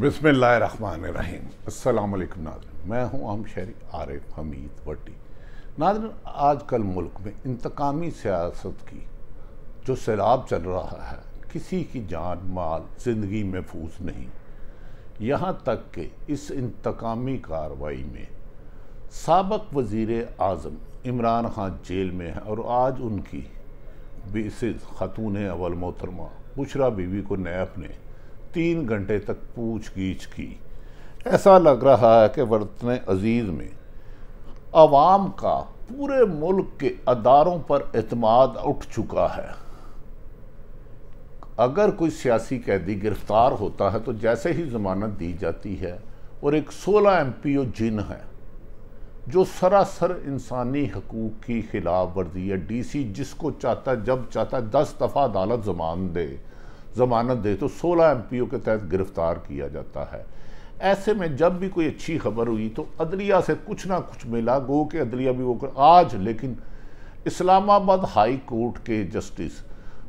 बसमान रहीम अलैक्म नाजन मैं हूं आम शहरी आरिफ हमीद भट्टी आज आजकल मुल्क में इंतकामी सियासत की जो सैलाब चल रहा है किसी की जान माल ज़िंदगी महफूज नहीं यहाँ तक कि इस इंतकामी कार्रवाई में सबक वज़ी अजम इमरान खान जेल में है और आज उनकी बेसिस ख़तून अवल मोहतरमा बुशरा बीवी को नैप ने तीन घंटे तक पूछगीछ की ऐसा लग रहा है कि वतन अजीज़ में आवाम का पूरे मुल्क के अदारों पर अतमाद उठ चुका है अगर कोई सियासी कैदी गिरफ्तार होता है तो जैसे ही जमानत दी जाती है और एक 16 एम पी ओ जिन है जो सरासर इंसानी हकूक़ की खिलाफ वर्जी है डी सी जिसको चाहता है जब चाहता है दस दफ़ा अदालत जमान दे ज़मानत दे तो 16 एमपीओ के तहत गिरफ्तार किया जाता है ऐसे में जब भी कोई अच्छी खबर हुई तो अदलिया से कुछ ना कुछ मिला गो के अदलिया भी वो कर आज लेकिन इस्लामाबाद हाई कोर्ट के जस्टिस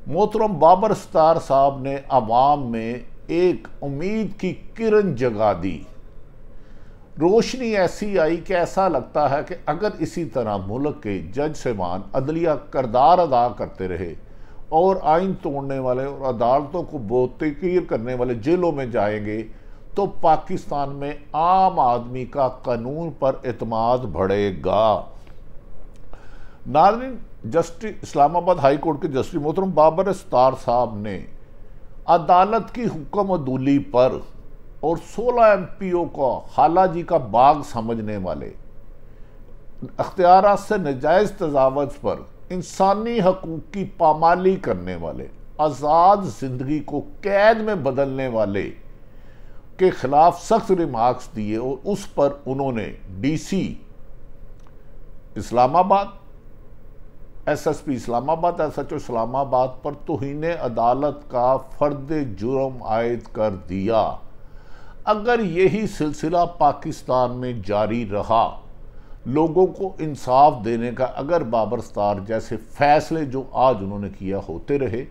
मोहतरम बाबर स्तार साहब ने आवाम में एक उम्मीद की किरण जगा दी रोशनी ऐसी आई कि ऐसा लगता है कि अगर इसी तरह मुल्क के जज सेवान अदलिया करदार अदा करते रहे और आइन तोड़ने वाले और अदालतों को बोतिकीर करने वाले जेलों में जाएंगे तो पाकिस्तान में आम आदमी का कानून पर अतमाद बढ़ेगा नाजरीन जस्टिस इस्लामाबाद हाई कोर्ट के जस्टिस मोहतरम बाबर अस्तार साहब ने अदालत की हुक्म अदूली पर और 16 एमपीओ का खाला जी का बाग समझने वाले अख्तियार से नजायज़ तजावज़ पर इंसानी हकूक़ की पामाली करने वाले आज़ाद ज़िंदगी को कैद में बदलने वाले के ख़िलाफ़ सख्त रिमार्क्स दिए और उस पर उन्होंने DC Islamabad SSP Islamabad S H Islamabad पर तोहन अदालत का फ़र्द जुर्म आयद कर दिया अगर यही सिलसिला पाकिस्तान में जारी रहा लोगों को इंसाफ देने का अगर बाबर स्तार जैसे फैसले जो आज उन्होंने किया होते रहे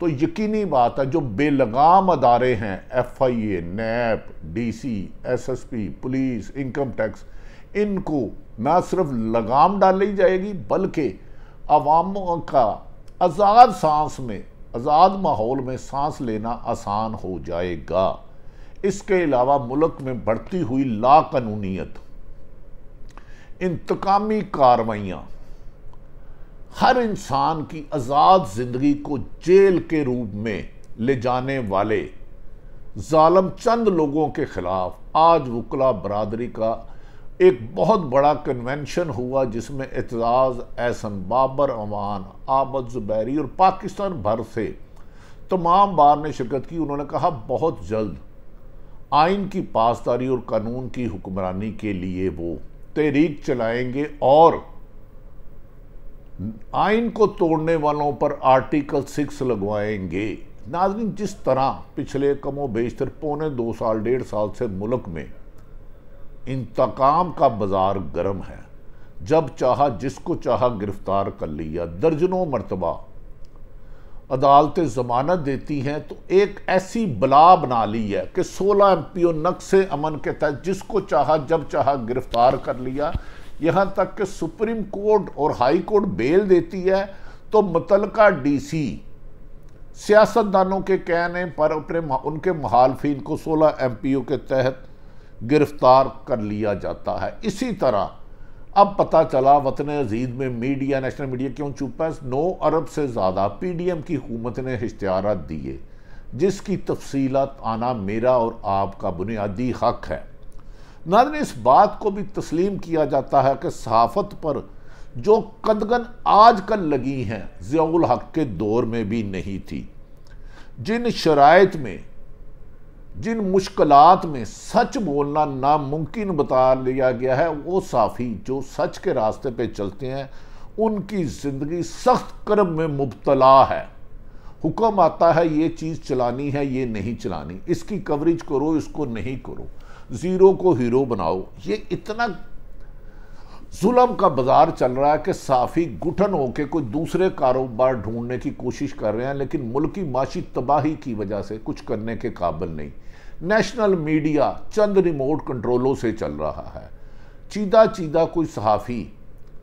तो यकीनी बात है जो बेलगाम अदारे हैं F I A NAB D C S S P police income tax इनको ना सिर्फ लगाम डाली जाएगी बल्कि अवाम का आज़ाद सांस में आज़ाद माहौल में सांस लेना आसान हो जाएगा इसके अलावा मुल्क में बढ़ती हुई लाकानूनीत इंतकामी कार्रवाइयाँ हर इंसान की आज़ाद ज़िंदगी को जेल के रूप में ले जाने वाले ालम चंद लोगों के ख़िलाफ़ आज वकला बरदरी का एक बहुत बड़ा कन्वेंशन हुआ जिसमें एतजाज़ एहसन बाबर अमान आबद ज़ुबैरी और पाकिस्तान भर से तमाम बार ने शिरकत की उन्होंने कहा बहुत जल्द आइन की पासदारी और कानून की हुक्मरानी के लिए वो तहरीक चलाएंगे और आइन को तोड़ने वालों पर आर्टिकल सिक्स लगवाएंगे नाजरीन जिस तरह पिछले कमो बेशतर पौने दो साल डेढ़ साल से मुल्क में इंतकाम का बाजार गर्म है जब चाहा जिसको चाहा गिरफ्तार कर लिया दर्जनों मरतबा अदालतें ज़मानत देती हैं तो एक ऐसी बला बना ली है कि 16 एम पी ओ नक्स अमन के तहत जिसको चाहा जब चाहा गिरफ्तार कर लिया यहाँ तक कि सुप्रीम कोर्ट और हाई कोर्ट बेल देती है तो मुतलका सी सियासतदानों के कहने पर अपने उनके महालफिन को 16 ओ के तहत गिरफ्तार कर लिया जाता है इसी तरह अब पता चला वतन अजीज में मीडिया नेशनल मीडिया क्यों चुप है नौ अरब से ज़्यादा पी डी एम की हुकूमत ने इश्तारा दिए जिसकी तफसीत आना मेरा और आपका बुनियादी हक है ने इस बात को भी तस्लीम किया जाता है कि सहाफत पर जो कदगन आज कल लगी हैं ज़ियाल हक के दौर में भी नहीं थी जिन शरात में जिन मुश्किल में सच बोलना नामुमकिन बता लिया गया है वो साफ़ी जो सच के रास्ते पे चलते हैं उनकी ज़िंदगी सख्त कर्म में मुबतला है हुक्म आता है ये चीज़ चलानी है ये नहीं चलानी इसकी कवरेज करो इसको नहीं करो ज़ीरो को हीरो बनाओ ये इतना जुलम का बाजार चल रहा है कि साफ़ी गुठन होकर कोई दूसरे कारोबार ढूंढने की कोशिश कर रहे हैं लेकिन मुल्क की माशी तबाही की वजह से कुछ करने के काबिल नहीं नेशनल मीडिया चंद रिमोट कंट्रोलों से चल रहा है चीदा चीदा कोई सहाफ़ी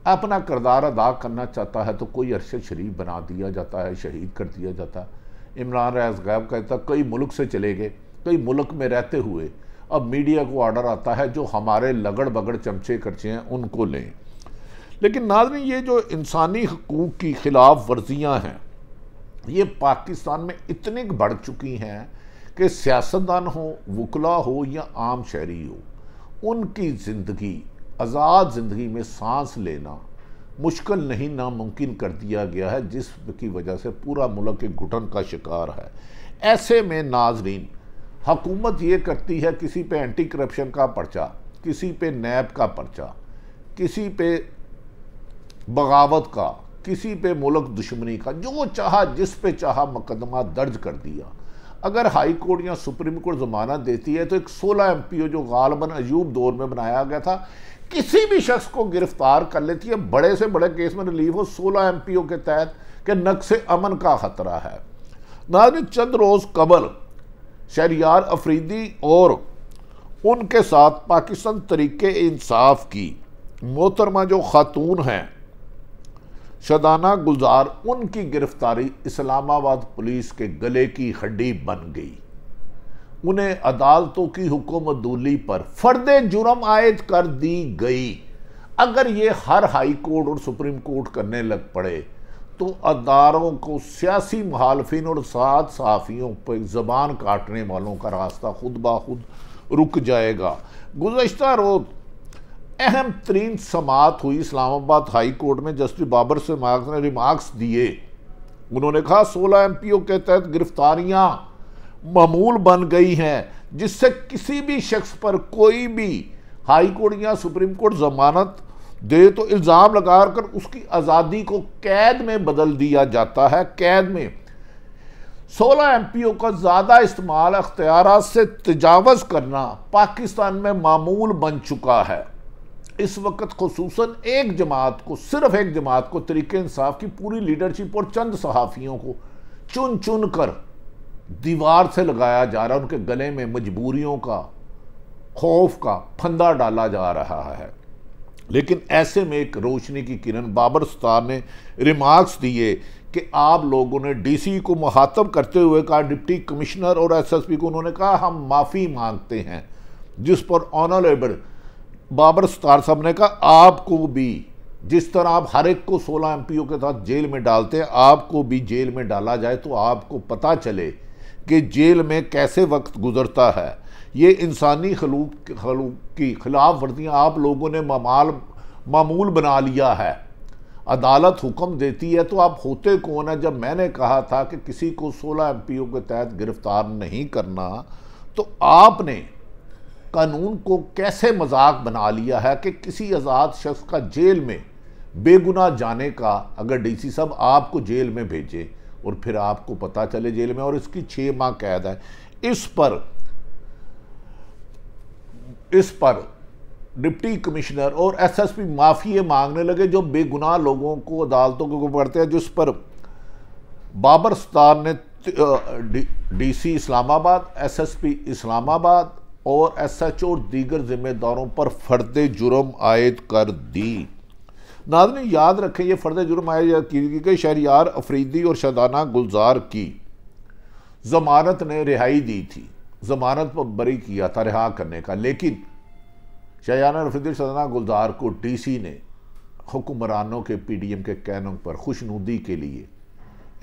अपना किरदार अदा करना चाहता है तो कोई अरशद शरीफ बना दिया जाता है शहीद कर दिया जाता है इमरान रैस गैब कहता कई मुल्क से चले गए कई मुल्क में रहते हुए अब मीडिया को आर्डर आता है जो हमारे लगड़ बगड़ चमचे करचे हैं उनको लें लेकिन नाजरी ये जो इंसानी हकूक़ की ख़िलाफ़ वर्जियाँ हैं ये पाकिस्तान में इतनी बढ़ चुकी हैं कि सियासतदान हो वकला हो या आम शहरी हो उनकी ज़िंदगी आज़ाद ज़िंदगी में सांस लेना मुश्किल नहीं नामुमकिन कर दिया गया है जिसकी वजह से पूरा मुल्क के घुटन का शिकार है ऐसे में नाजरीन हकूमत ये करती है किसी पे एंटी करप्शन का पर्चा किसी पे नैब का पर्चा किसी पे बगावत का किसी पे मुल्क दुश्मनी का जो चाहा जिस पे चाहा मुकदमा दर्ज कर दिया अगर हाई कोर्ट या सुप्रीम कोर्ट जमानत देती है तो एक 16 एमपीओ जो गालबन अजूब दौर में बनाया गया था किसी भी शख्स को गिरफ्तार कर लेती है बड़े से बड़े केस में रिलीफ हो सोलह एम के तहत के नक्स अमन का ख़तरा है नाजन चंद रोज़ कबल शहरियार अफरीदी और उनके साथ पाकिस्तान तरीके इंसाफ की मोहतरमा जो खातून हैं शदाना गुजार उनकी गिरफ्तारी इस्लामाबाद पुलिस के गले की हड्डी बन गई उन्हें अदालतों की हुक्म दूली पर फर्द जुर्म आयद कर दी गई अगर ये हर हाई कोर्ट और सुप्रीम कोर्ट करने लग पड़े तो अदारों को सियासी मुहालफिन और साथ साफियों पर ज़बान काटने वालों का रास्ता खुद ब खुद रुक जाएगा गुजशत रोज़ अहम तरीन समात हुई इस्लामाबाद हाई कोर्ट में जस्टिस बाबर से मार्क्स ने रिमार्क्स दिए उन्होंने कहा सोलह एम पी ओ के तहत गिरफ्तारियाँ मामूल बन गई हैं जिससे किसी भी शख्स पर कोई भी हाई कोर्ट या सुप्रीम कोर्ट जमानत दे तो इल्ज़ाम लगा कर उसकी आज़ादी को कैद में बदल दिया जाता है कैद में सोलह एम पी ओ का ज़्यादा इस्तेमाल अख्तियार से तजावज़ करना पाकिस्तान में मामूल बन चुका है इस वक्त खसूस एक जमात को सिर्फ एक जमात को तरीके इंसाफ की पूरी लीडरशिप और चंद सहाफ़ियों को चुन चुन कर दीवार से लगाया जा रहा है उनके गले में मजबूरियों का खौफ का फंदा डाला जा रहा है लेकिन ऐसे में एक रोशनी की किरण बाबर सतार ने रिमार्क्स दिए कि आप लोगों ने डीसी को महातब करते हुए कहा डिप्टी कमिश्नर और एसएसपी को उन्होंने कहा हम माफ़ी मांगते हैं जिस पर ऑनरेबल बाबर सत्तार साहब ने कहा आपको भी जिस तरह आप हर एक को 16 एमपीओ के साथ जेल में डालते हैं आपको भी जेल में डाला जाए तो आपको पता चले कि जेल में कैसे वक्त गुजरता है ये इंसानी खलूक खलूक की खिलाफ वर्जियाँ आप लोगों ने ममाल मामूल बना लिया है अदालत हुक्म देती है तो आप होते कौन है जब मैंने कहा था कि किसी को 16 एमपीओ के तहत गिरफ्तार नहीं करना तो आपने कानून को कैसे मजाक बना लिया है कि किसी आज़ाद शख्स का जेल में बेगुनाह जाने का अगर डीसी साहब आपको जेल में भेजे और फिर आपको पता चले जेल में और इसकी छः माह कैद है इस पर इस पर डिप्टी कमिश्नर और एसएसपी माफ़ी मांगने लगे जो बेगुनाह लोगों को अदालतों को पकड़ते हैं जिस पर बाबर सत्तार ने डीसी इस्लामाबाद एसएसपी इस्लामाबाद और एस एच और दीगर जिम्मेदारों पर फर्द जुर्म आयद कर दी नाजन याद रखें यह फ़र्द जुर्म आयद की गई शहरियार अफरीदी और शदाना गुलजार की जमानत ने रिहाई दी थी जमानत पर बरी किया था रिहा करने का लेकिन शहजाना रफीदी सदना गुलजार को डी सी ने हुक्मरानों के पी डी एम के कहनों पर खुशनुदी के लिए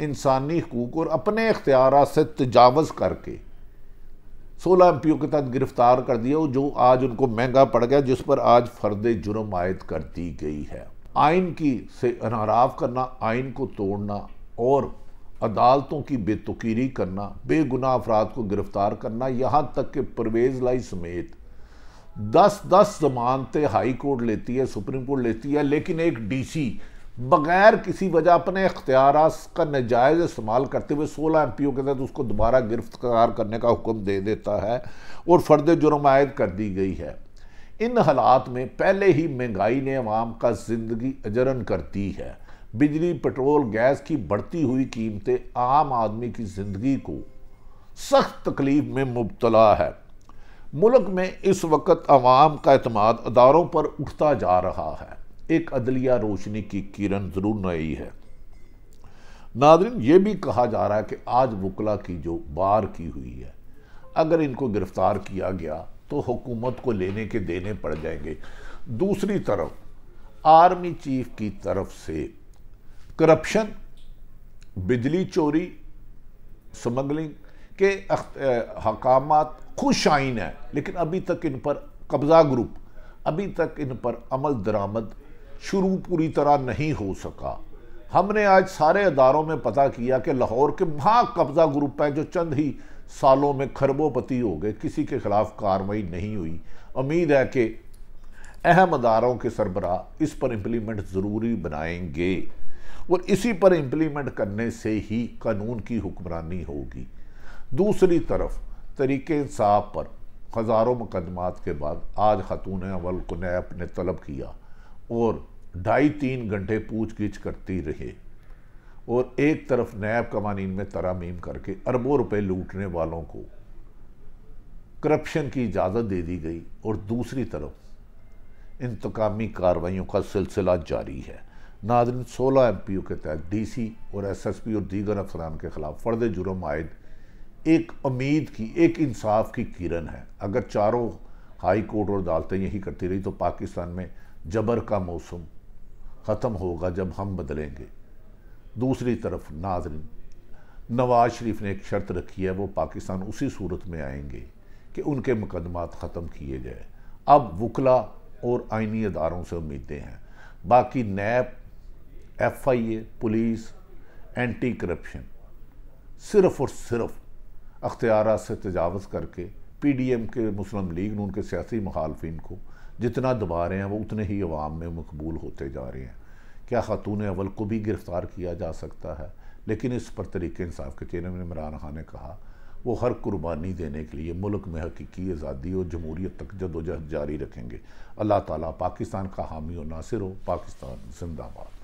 इंसानी हकूक और अपने इख्तियार से तजावज़ करके सोलह एम के तहत गिरफ्तार कर दिया जो आज उनको महंगा पड़ गया जिस पर आज फर्द जुर्म आयद कर दी गई है आइन की से अनहराफ करना आइन को तोड़ना और अदालतों की बेतुकीरी करना बेगुनाह अफराद को गिरफ्तार करना यहाँ तक कि परवेज लाई समेत दस दस जमानतें हाई कोर्ट लेती है सुप्रीम कोर्ट लेती है लेकिन एक डीसी बगैर किसी वजह अपने अख्तियार का नजायज़ इस्तेमाल करते हुए सोलह एम पी ओ के तहत उसको दोबारा गिरफ्तार करने का हुक्म दे देता है और फर्द जुर्म आयद कर दी गई है इन हालात में पहले ही महंगाई ने आवाम का ज़िंदगी अजरन कर दी है बिजली पेट्रोल गैस की बढ़ती हुई कीमतें आम आदमी की ज़िंदगी को सख्त तकलीफ में मुबतला है मुल्क में इस वक्त आवाम का अतमाद अदारों पर उठता जा रहा है एक अदलिया रोशनी की किरण ज़रूर नई है नादरिन ये भी कहा जा रहा है कि आज वकला की जो बार की हुई है अगर इनको गिरफ़्तार किया गया तो हुकूमत को लेने के देने पड़ जाएंगे दूसरी तरफ आर्मी चीफ की तरफ से करप्शन बिजली चोरी स्मगलिंग के हकाम खुश आइन है लेकिन अभी तक इन पर कब्ज़ा ग्रुप अभी तक इन पर अमल दरामद शुरू पूरी तरह नहीं हो सका हमने आज सारे अदारों में पता किया कि लाहौर के महा कब्जा ग्रुप है जो चंद ही सालों में खरबोपति हो गए किसी के खिलाफ कार्रवाई नहीं हुई उम्मीद है कि अहम अदारों के सरबरा इस पर इम्प्लीमेंट ज़रूरी बनाएंगे और इसी पर इम्प्लीमेंट करने से ही कानून की हुक्मरानी होगी दूसरी तरफ तरीके इंसाफ पर हज़ारों मुकदमात के बाद आज खातून अवल को ने तलब किया और ढाई तीन घंटे पूछगिछ करती रही और एक तरफ नैब कवानीन में तरामीम करके अरबों रुपए लूटने वालों को करप्शन की इजाज़त दे दी गई और दूसरी तरफ इंतकामी कार्रवाइयों का सिलसिला जारी है नादरन सोलह एम पी ओ के तहत डी सी और एस एस पी और दीगर अफसरान के खिलाफ फर्द जुर्म आयद एक उम्मीद की एक इंसाफ की किरण है अगर चारों हाई कोर्ट और अदालतें यही करती रही तो पाकिस्तान में जबर का मौसम ख़त्म होगा जब हम बदलेंगे दूसरी तरफ नाजरन नवाज शरीफ ने एक शर्त रखी है वो पाकिस्तान उसी सूरत में आएंगे कि उनके मुकदमात ख़त्म किए जाए अब वकला और आइनी अदारों से उम्मीदें हैं बाकी NAB F I A police anti corruption सिर्फ और सिर्फ अख्तियार से तजावज़ करके पी डी एम के मुस्लिम लीग ने उनके सियासी मुखालफन को जितना दबा रहे हैं वो उतने ही अवाम में मकबूल होते जा रहे हैं क्या खातून अवल को भी गिरफ़्तार किया जा सकता है लेकिन इस पर तरीके इंसाफ के चेयरमैन इमरान खान ने कहा वो हर कुर्बानी देने के लिए मुल्क में हकीकी आज़ादी और जमहूरीत तक जदोजहद जारी रखेंगे अल्लाह ताला पाकिस्तान का हामी और नासिर हो पाकिस्तान जिंदाबाद